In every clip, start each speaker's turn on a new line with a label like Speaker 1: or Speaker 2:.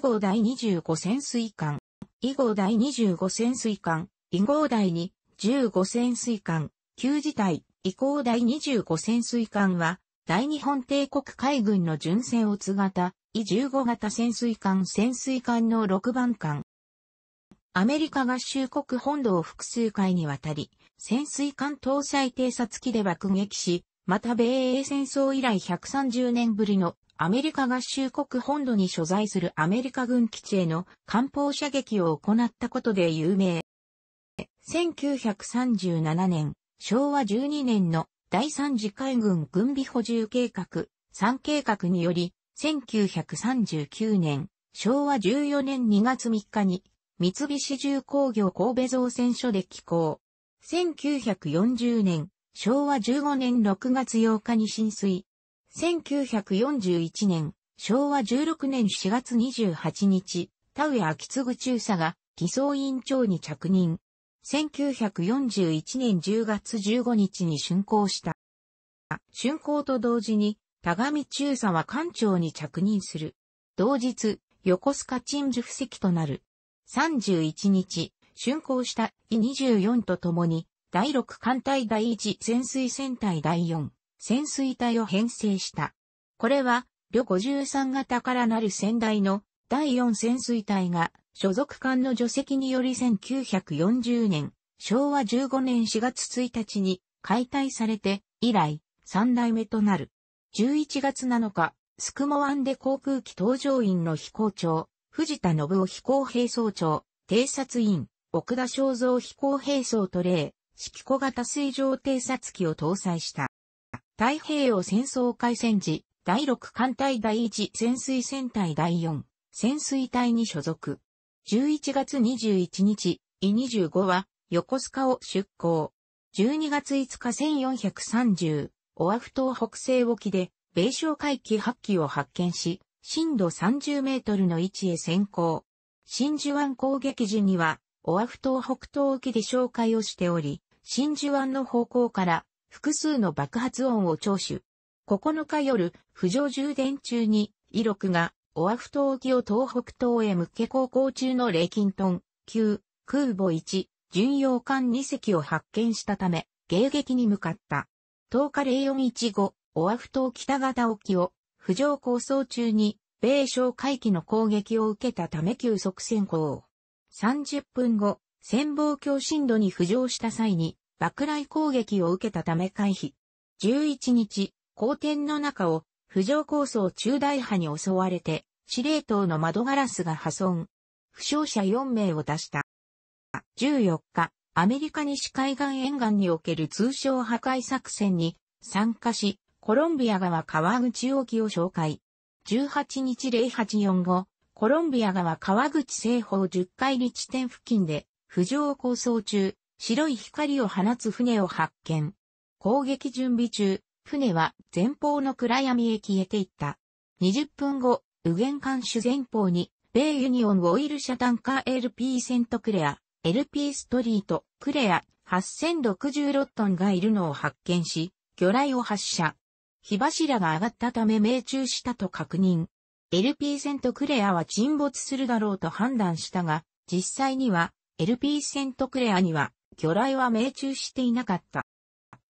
Speaker 1: 号第25潜水艦、以号第25潜水艦、以号第2、15潜水艦、旧自体、以降第25潜水艦は、大日本帝国海軍の巡船を継がた、以15型潜水艦潜水艦の6番艦。アメリカ合衆国本土を複数回にわたり、潜水艦搭載偵察機で爆撃し、また米英戦争以来130年ぶりのアメリカ合衆国本土に所在するアメリカ軍基地への艦砲射撃を行ったことで有名。1937年、昭和12年の第三次海軍軍備補充計画、3計画により、1939年、昭和14年2月3日に、三菱重工業神戸造船所で寄港。1940年、昭和15年6月8日に浸水。1941年、昭和16年4月28日、田植秋継中佐が偽装委員長に着任。1941年10月15日に竣工した。竣工と同時に、田上中佐は官庁に着任する。同日、横須賀陳守布石となる。31日、竣工した E24 と共に、第6艦隊第1潜水船隊第4潜水隊を編成した。これは、旅53型からなる先代の第4潜水隊が所属艦の除籍により1940年、昭和15年4月1日に解体されて以来3代目となる。11月7日、スクモ湾で航空機搭乗員の飛行長、藤田信夫飛行兵装長、偵察員、奥田正三飛行兵装トレー、式小型水上偵察機を搭載した。太平洋戦争開戦時、第6艦隊第1潜水戦隊第4潜水隊に所属。11月21日、イ25は横須賀を出港。12月5日1430、オアフ島北西沖で米小海機8機を発見し、深度30メートルの位置へ先行。真珠湾攻撃時には、オアフ島北東沖で紹介をしており、真珠湾の方向から複数の爆発音を聴取。9日夜、浮上充電中に、イロクが、オアフ島沖を東北東へ向け航行中のレイキントン、級、空母1、巡洋艦2隻を発見したため、迎撃に向かった。10日0415、オアフ島北方沖を、浮上構想中に、米小海機の攻撃を受けたため急速潜航。30分後、潜望鏡深度に浮上した際に、爆雷攻撃を受けたため回避。11日、後天の中を、浮上構想中大派に襲われて、司令塔の窓ガラスが破損。負傷者4名を出した。14日、アメリカ西海岸沿岸における通商破壊作戦に参加し、コロンビア側川口沖を紹介。18日0845、コロンビア側川口西方10海里地点付近で、浮上構想中、白い光を放つ船を発見。攻撃準備中、船は前方の暗闇へ消えていった。20分後、右舷艦首前方に、米ユニオンオイル車タンカー LP セントクレア、LP ストリート、クレア、8066トンがいるのを発見し、魚雷を発射。火柱が上がったため命中したと確認。LP セントクレアは沈没するだろうと判断したが、実際には LP セントクレアには魚雷は命中していなかった。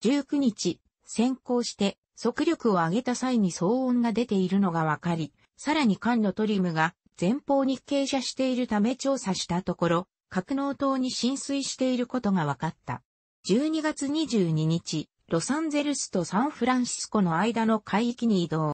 Speaker 1: 19日、先行して速力を上げた際に騒音が出ているのがわかり、さらに艦のトリムが前方に傾斜しているため調査したところ、格納塔に浸水していることが分かった。12月22日、ロサンゼルスとサンフランシスコの間の海域に移動。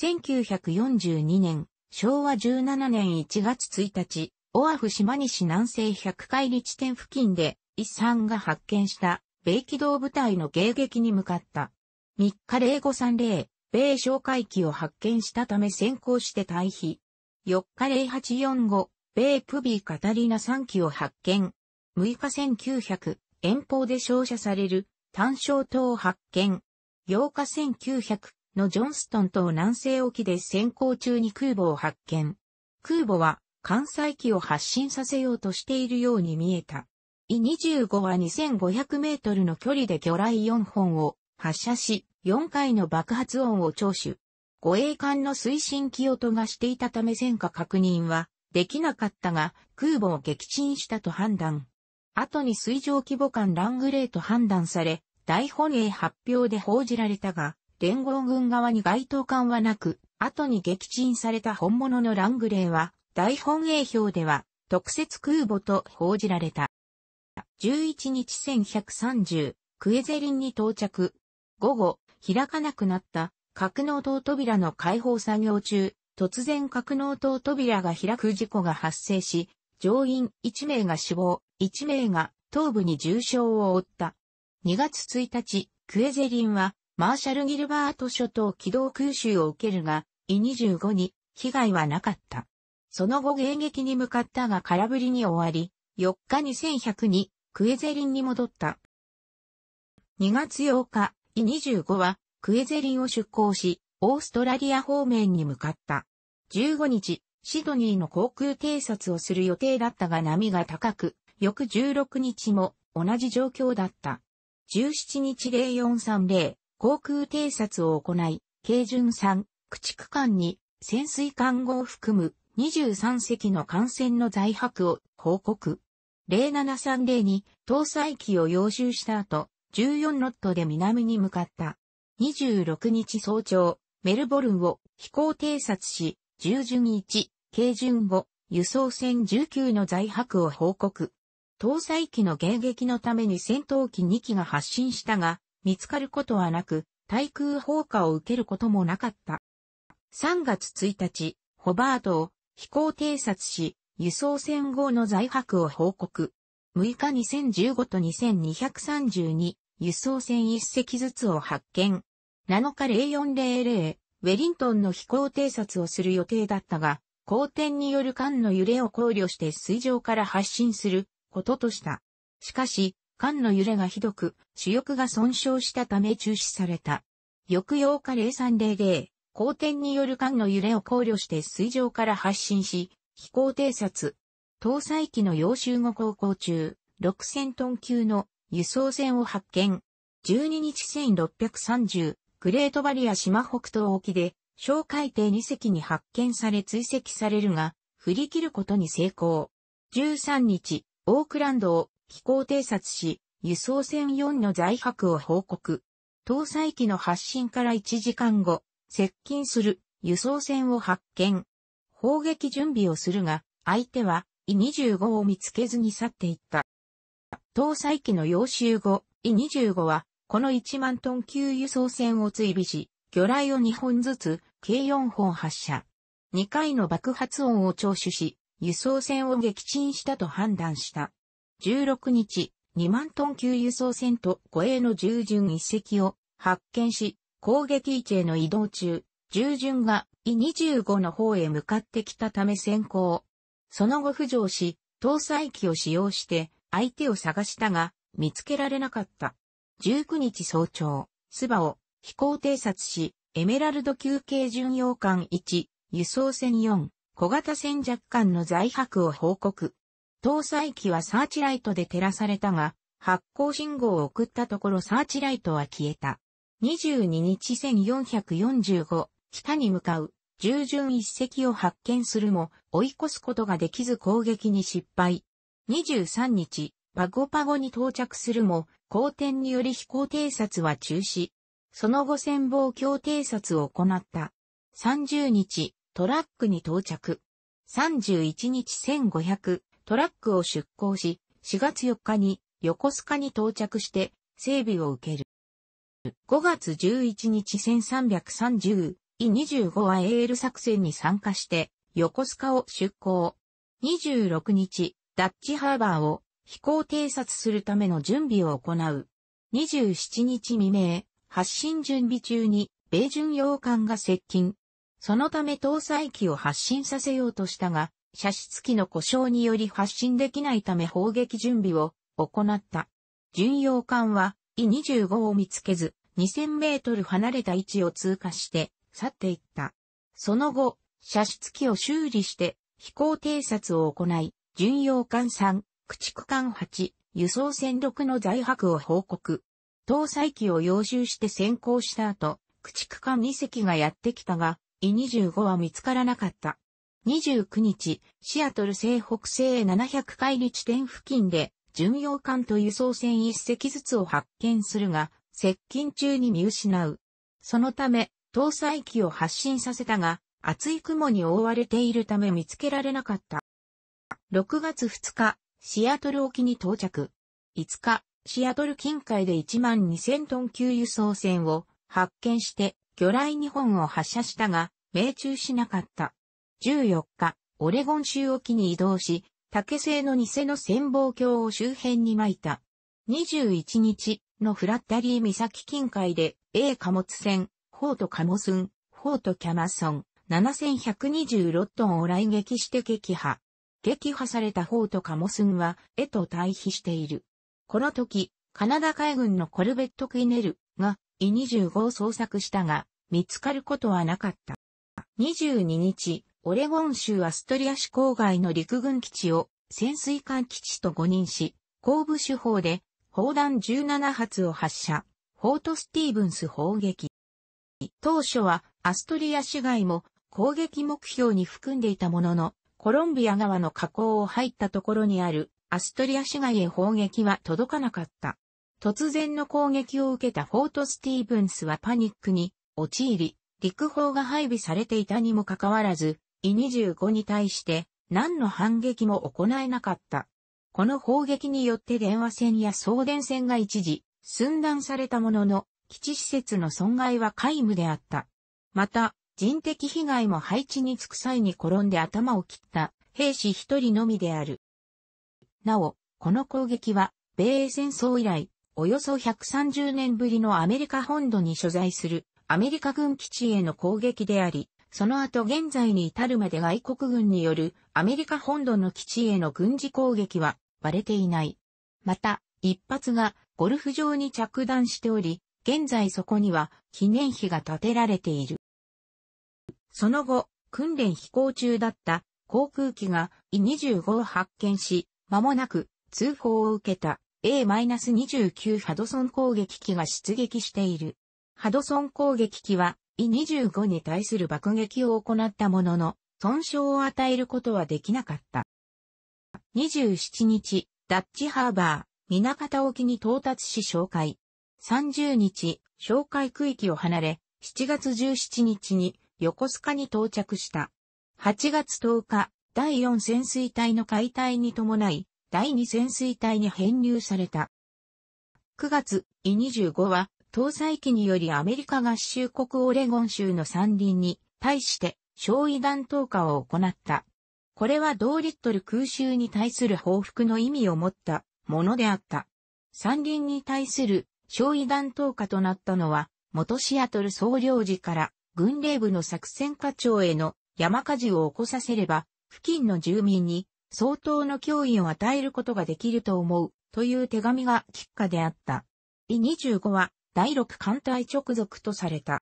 Speaker 1: 1942年、昭和17年1月1日、オアフ島西南西100海里地点付近で、イ産が発見した、米機動部隊の迎撃に向かった。3日0530、米哨戒機を発見したため先行して退避。4日0845、米プビーカタリナ3機を発見。6日1900、遠方で照射される、単焦灯を発見。8日1900のジョンストン島南西沖で先行中に空母を発見。空母は関西機を発進させようとしているように見えた。E25 は2500メートルの距離で魚雷4本を発射し、4回の爆発音を聴取。護衛艦の推進機を飛がしていたため戦火確認はできなかったが空母を撃沈したと判断。後に水上規模艦ラングレーと判断され、大本営発表で報じられたが、連合軍側に該当艦はなく、後に撃沈された本物のラングレーは大本営表では、特設空母と報じられた。11日1130、クエゼリンに到着。午後、開かなくなった格納塔扉の開放作業中、突然格納塔扉が開く事故が発生し、乗員1名が死亡、1名が頭部に重傷を負った。2月1日、クエゼリンはマーシャル・ギルバート諸島軌道空襲を受けるが、E25 に被害はなかった。その後迎撃に向かったが空振りに終わり、4日に1100にクエゼリンに戻った。2月8日、イ25はクエゼリンを出港し、オーストラリア方面に向かった。15日、シドニーの航空偵察をする予定だったが波が高く、翌16日も同じ状況だった。17日0430、航空偵察を行い、軽巡3、駆逐艦に潜水艦号を含む23隻の艦船の在泊を報告。0730に搭載機を要収した後、14ノットで南に向かった。26日早朝、メルボルンを飛行偵察し、従順1、軽順を輸送船19の在泊を報告。搭載機の迎撃のために戦闘機2機が発進したが、見つかることはなく、対空砲火を受けることもなかった。3月1日、ホバートを飛行偵察し、輸送船号の在泊を報告。6日2015と2232、輸送船1隻ずつを発見。7日0400、ウェリントンの飛行偵察をする予定だったが、後天による艦の揺れを考慮して水上から発進することとした。しかし、艦の揺れがひどく、主翼が損傷したため中止された。翌8日0300、光点による艦の揺れを考慮して水上から発進し、飛行偵察。搭載機の要集後航行中、6000トン級の輸送船を発見。12日1630、グレートバリア島北東沖で、小海底2隻に発見され追跡されるが、振り切ることに成功。13日、オークランドを飛行偵察し、輸送船4の在泊を報告。搭載機の発進から1時間後、接近する輸送船を発見。砲撃準備をするが、相手は、E25 を見つけずに去っていった。搭載機の要集後、E25 は、この1万トン級輸送船を追尾し、魚雷を2本ずつ、計4本発射。2回の爆発音を聴取し、輸送船を撃沈したと判断した。16日、2万トン級輸送船と護衛の従順一隻を発見し、攻撃位置への移動中、従順が e 25の方へ向かってきたため先行。その後浮上し、搭載機を使用して相手を探したが、見つけられなかった。19日早朝、スバを飛行偵察し、エメラルド休憩巡洋艦1、輸送船4、小型船弱艦の在泊を報告。搭載機はサーチライトで照らされたが、発光信号を送ったところサーチライトは消えた。22日1445、北に向かう、従順一隻を発見するも、追い越すことができず攻撃に失敗。23日、パゴパゴに到着するも、好天により飛行偵察は中止。その後戦望強偵察を行った。30日、トラックに到着。31日1500、トラックを出港し、4月4日に横須賀に到着して、整備を受ける。5月11日1330、E25 は AL 作戦に参加して、横須賀を出港。26日、ダッチハーバーを飛行偵察するための準備を行う。27日未明、発進準備中に米巡洋艦が接近。そのため搭載機を発進させようとしたが、射出機の故障により発進できないため砲撃準備を行った。巡洋艦は E25 を見つけず、2000メートル離れた位置を通過して去っていった。その後、射出機を修理して飛行偵察を行い、巡洋艦3、駆逐艦8、輸送船6の在泊を報告。搭載機を要集して先行した後、駆逐艦2隻がやってきたが、E25 は見つからなかった。29日、シアトル西北西700海里地点付近で、巡洋艦と輸送船1隻ずつを発見するが、接近中に見失う。そのため、搭載機を発進させたが、厚い雲に覆われているため見つけられなかった。6月2日、シアトル沖に到着。5日、シアトル近海で1万2000トン級輸送船を発見して、魚雷2本を発射したが、命中しなかった。14日、オレゴン州沖に移動し、竹製の偽の潜望鏡を周辺に巻いた。21日、のフラッタリー岬近海で、A 貨物船、フォートカモスン、フォートキャマソン、7126トンを来撃して撃破。撃破されたフォートカモスンは、絵と対比している。この時、カナダ海軍のコルベットクイネルが、E25 を捜索したが、見つかることはなかった。22日、オレゴン州アストリア市郊外の陸軍基地を潜水艦基地と誤認し、後部手法で砲弾17発を発射、フォート・スティーブンス砲撃。当初はアストリア市街も攻撃目標に含んでいたものの、コロンビア側の河口を入ったところにあるアストリア市街へ砲撃は届かなかった。突然の攻撃を受けたフォート・スティーブンスはパニックに陥り、陸砲が配備されていたにもかかわらず、イ2 5に対して何の反撃も行えなかった。この砲撃によって電話線や送電線が一時寸断されたものの、基地施設の損害は皆無であった。また、人的被害も配置に着く際に転んで頭を切った兵士一人のみである。なお、この攻撃は、米英戦争以来、およそ130年ぶりのアメリカ本土に所在するアメリカ軍基地への攻撃であり、その後現在に至るまで外国軍によるアメリカ本土の基地への軍事攻撃は割れていない。また、一発がゴルフ場に着弾しており、現在そこには記念碑が建てられている。その後、訓練飛行中だった航空機が E25 を発見し、間もなく通報を受けた A-29 ハドソン攻撃機が出撃している。ハドソン攻撃機は E25 に対する爆撃を行ったものの、損傷を与えることはできなかった。27日、ダッチハーバー、港方沖に到達し紹介。30日、紹介区域を離れ、7月17日に横須賀に到着した。8月10日、第4潜水隊の解体に伴い、第2潜水隊に編入された。9月、E25 は、搭載機によりアメリカ合衆国オレゴン州の山林に対して、焼夷弾投下を行った。これは同リットル空襲に対する報復の意味を持ったものであった。山林に対する焼夷弾投下となったのは、元シアトル総領事から軍令部の作戦課長への山火事を起こさせれば、付近の住民に相当の脅威を与えることができると思うという手紙が喫下であった。イ25は第6艦隊直属とされた。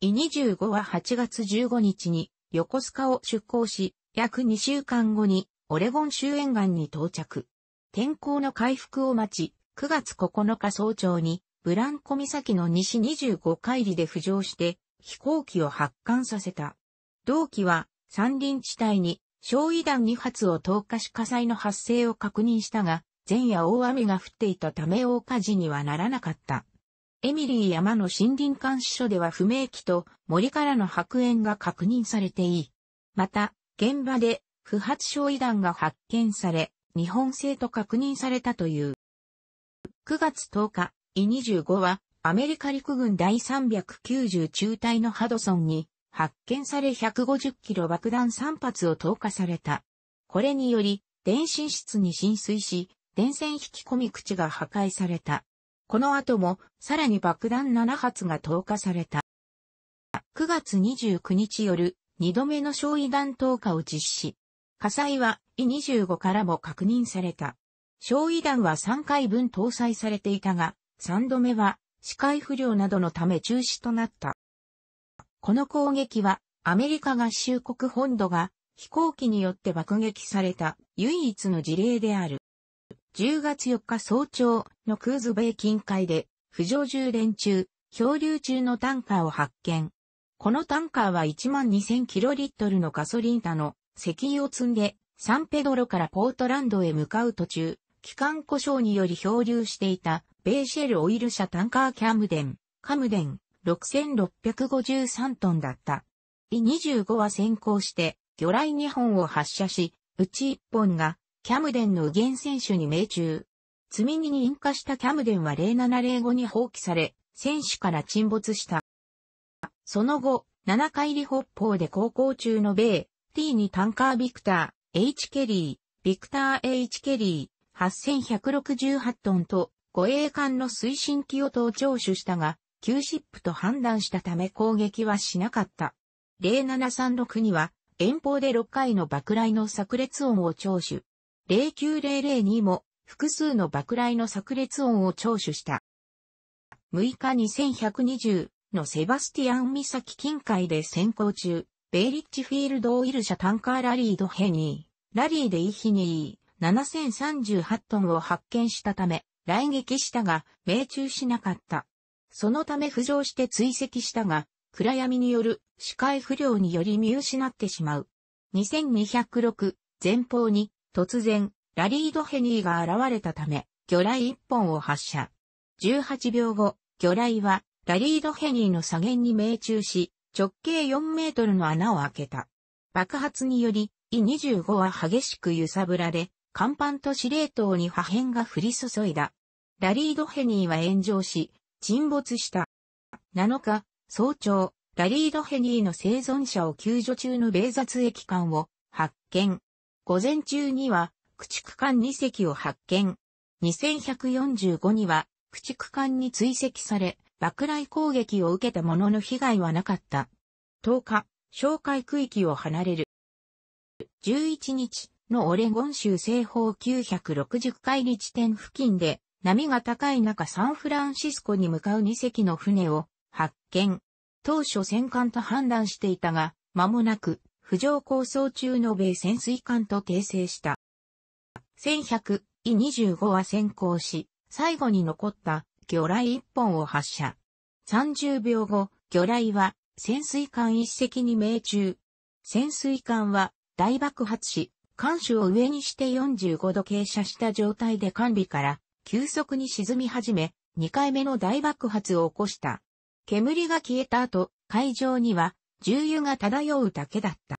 Speaker 1: イ25は8月15日に横須賀を出港し、約2週間後に、オレゴン州沿岸に到着。天候の回復を待ち、9月9日早朝に、ブランコ岬の西25海里で浮上して、飛行機を発艦させた。同機は、山林地帯に、焼夷弾2発を投下し火災の発生を確認したが、前夜大雨が降っていたため大火事にはならなかった。エミリー山の森林監視所では不明機と森からの白煙が確認されていい。また、現場で不発焼夷弾が発見され、日本製と確認されたという。9月10日、E25 はアメリカ陸軍第390中隊のハドソンに発見され150キロ爆弾3発を投下された。これにより、電信室に浸水し、電線引き込み口が破壊された。この後も、さらに爆弾7発が投下された。9月29日夜、2度目の焼夷弾投下を実施。火災は E25 からも確認された。焼夷弾は3回分搭載されていたが、3度目は視界不良などのため中止となった。この攻撃はアメリカ合衆国本土が飛行機によって爆撃された唯一の事例である。10月4日早朝のクーズ米近海で、浮上充電中、漂流中のタンカーを発見。このタンカーは1万2000キロリットルのガソリンタの石油を積んで、サンペドロからポートランドへ向かう途中、機関故障により漂流していた、ベーシェルオイル車タンカーキャムデン、カムデン、6653トンだった。b 2 5は先行して、魚雷2本を発射し、うち1本が、キャムデンの右舷選手に命中。積み荷に引火したキャムデンは0705に放棄され、選手から沈没した。その後、7回里北方で航行中の米、T2 タンカービクター、H ケリー、ビクター H ケリー、8168トンと、護衛艦の推進機を登聴取したが、急シップと判断したため攻撃はしなかった。0736には、遠方で6回の爆雷の炸裂音を聴取。09002にも、複数の爆雷の炸裂音を聴取した。6日2120、のセバスティアン岬近海で先行中、ベイリッチフィールドオイル社タンカーラリードヘニー、ラリーでイヒニー、7038トンを発見したため、来撃したが、命中しなかった。そのため浮上して追跡したが、暗闇による視界不良により見失ってしまう。2206、前方に突然、ラリードヘニーが現れたため、魚雷1本を発射。18秒後、魚雷はラリード・ヘニーの左舷に命中し、直径4メートルの穴を開けた。爆発により、E25 は激しく揺さぶられ、甲板と司令塔に破片が降り注いだ。ラリード・ヘニーは炎上し、沈没した。7日、早朝、ラリード・ヘニーの生存者を救助中の米雑駅艦を発見。午前中には、駆逐艦2隻を発見。2145には、駆逐艦に追跡され、爆雷攻撃を受けた者の被害はなかった。10日、紹介区域を離れる。11日のオレゴン州西方960海里地点付近で波が高い中サンフランシスコに向かう2隻の船を発見。当初戦艦と判断していたが、間もなく浮上構想中の米潜水艦と訂正した。1100、E25 は先行し、最後に残った魚雷1本を発射。30秒後、魚雷は潜水艦1隻に命中。潜水艦は大爆発し、艦首を上にして45度傾斜した状態で管理から急速に沈み始め、2回目の大爆発を起こした。煙が消えた後、海上には重油が漂うだけだった。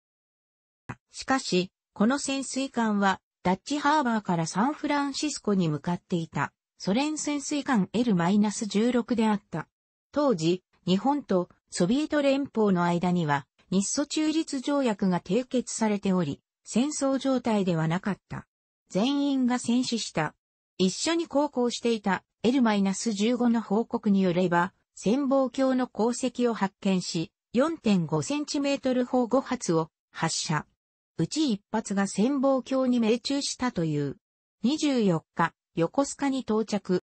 Speaker 1: しかし、この潜水艦はダッチハーバーからサンフランシスコに向かっていた。ソ連潜水艦 L-16 であった。当時、日本とソビエト連邦の間には日ソ中立条約が締結されており、戦争状態ではなかった。全員が戦死した。一緒に航行していた L-15 の報告によれば、潜望鏡の鉱石を発見し、4.5センチメートル砲5発を発射。うち1発が潜望鏡に命中したという。24日、横須賀に到着。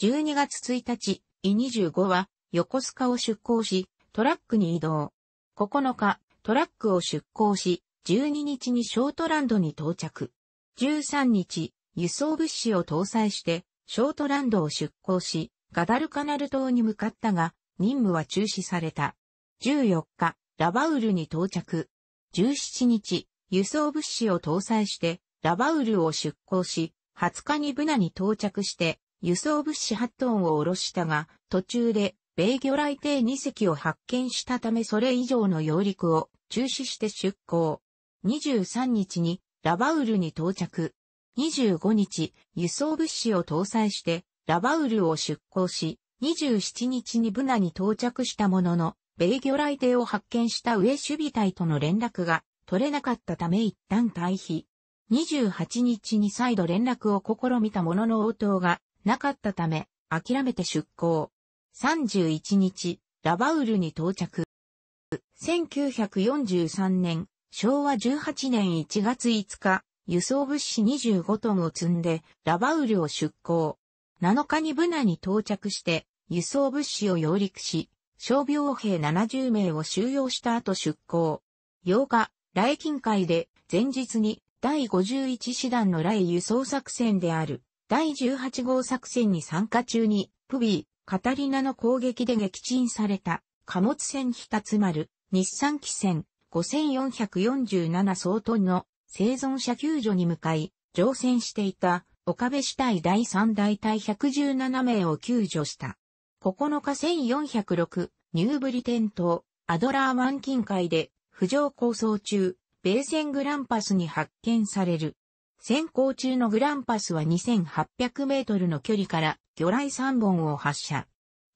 Speaker 1: 12月1日、イ25は、横須賀を出港し、トラックに移動。9日、トラックを出港し、12日にショートランドに到着。13日、輸送物資を搭載して、ショートランドを出港し、ガダルカナル島に向かったが、任務は中止された。14日、ラバウルに到着。17日、輸送物資を搭載して、ラバウルを出港し、20日にブナに到着して、輸送物資8トンを下ろしたが、途中で、米魚雷艇2隻を発見したためそれ以上の揚陸を中止して出港。23日にラバウルに到着。25日、輸送物資を搭載してラバウルを出港し、27日にブナに到着したものの、米魚雷艇を発見した上守備隊との連絡が取れなかったため一旦退避。28日に再度連絡を試みたものの応答がなかったため、諦めて出港。31日、ラバウルに到着。1943年、昭和18年1月5日、輸送物資25トンを積んで、ラバウルを出港。7日にブナに到着して、輸送物資を揚陸し、傷病兵70名を収容した後出港。8日、来近海で前日に第51師団の雷輸送作戦である、第18号作戦に参加中に、プビー、カタリナの攻撃で撃沈された、貨物船ひたつ丸、日産機船、5447総トンの生存者救助に向かい、乗船していた岡部市隊第3大隊117名を救助した。9日1406、ニューブリテン島、アドラー湾近海で、浮上構想中、米線グランパスに発見される。先行中のグランパスは2800メートルの距離から魚雷3本を発射。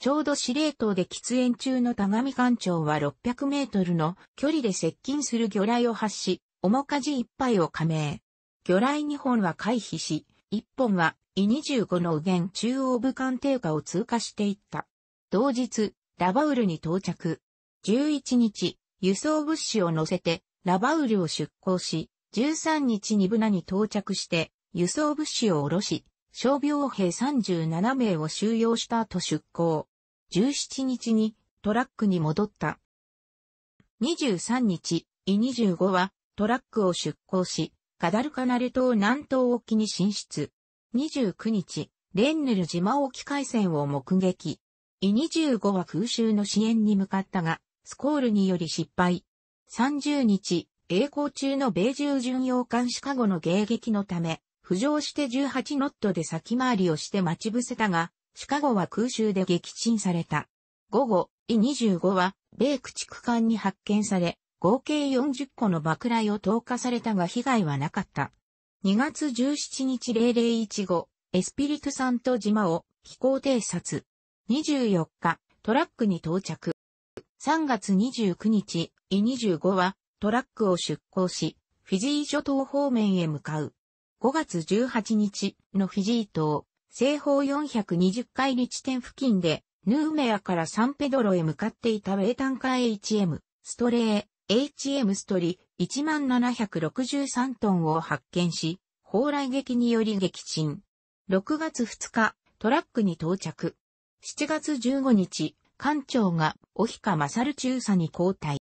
Speaker 1: ちょうど司令塔で喫煙中の田上艦長は600メートルの距離で接近する魚雷を発し、重面舵1杯を加盟。魚雷2本は回避し、1本は E25 の右舷中央部艦艇下を通過していった。同日、ラバウルに到着。11日、輸送物資を乗せてラバウルを出港し、13日にブナに到着して、輸送物資を下ろし、傷病兵37名を収容した後出港。17日にトラックに戻った。23日、イ25はトラックを出港し、ガダルカナル島南東沖に進出。29日、レンヌル島沖海戦を目撃。イ25は空襲の支援に向かったが、スコールにより失敗。30日、栄光中の米中巡洋艦シカゴの迎撃のため、浮上して18ノットで先回りをして待ち伏せたが、シカゴは空襲で撃沈された。午後、E25 は、米駆逐艦に発見され、合計40個の爆雷を投下されたが被害はなかった。2月17日0015、エスピリトサント島を飛行偵察。24日、トラックに到着。3月29日、E25 はトラックを出港し、フィジー諸島方面へ向かう。5月18日のフィジー島、西方420海里地点付近で、ヌーメアからサンペドロへ向かっていた米タンカー HM、ストレー、HM ストリ、1763トンを発見し、砲雷撃により撃沈。6月2日、トラックに到着。7月15日、艦長が、オヒカマサル中佐に交代。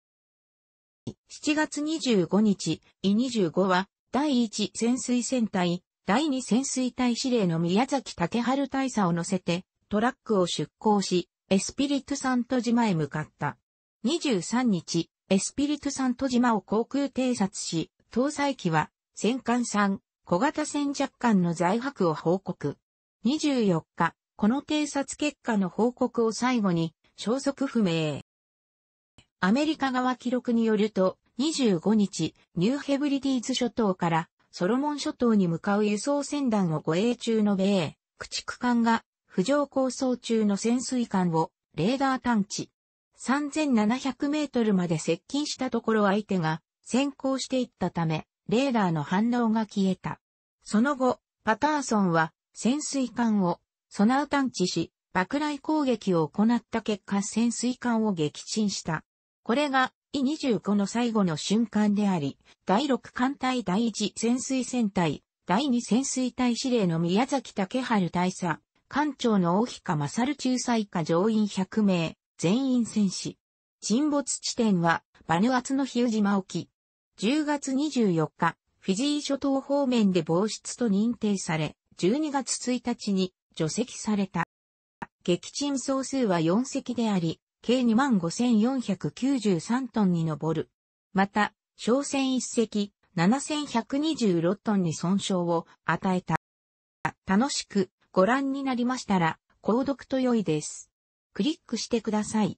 Speaker 1: 7月25日、E25 は、第1潜水船隊、第2潜水隊司令の宮崎竹春大佐を乗せて、トラックを出港し、エスピリトサント島へ向かった。23日、エスピリトサント島を航空偵察し、搭載機は、戦艦3、小型戦弱艦の在泊を報告。24日、この偵察結果の報告を最後に、消息不明。アメリカ側記録によると、25日、ニューヘブリディーズ諸島からソロモン諸島に向かう輸送船団を護衛中の米英、駆逐艦が浮上構想中の潜水艦をレーダー探知。3700メートルまで接近したところ相手が先行していったため、レーダーの反応が消えた。その後、パターソンは潜水艦をソナウ探知し、爆雷攻撃を行った結果潜水艦を撃沈した。これが E 25の最後の瞬間であり、第6艦隊第1潜水船隊、第2潜水隊司令の宮崎竹春大佐、艦長の大彦勝仲裁下乗員100名、全員戦士。沈没地点は、バヌアツの日宇島沖。10月24日、フィジー諸島方面で防出と認定され、12月1日に除籍された。撃沈総数は4隻であり、計25,493トンに上る。また、商船一隻、7126トンに損傷を与えた。楽しくご覧になりましたら、購読と良いです。クリックしてください。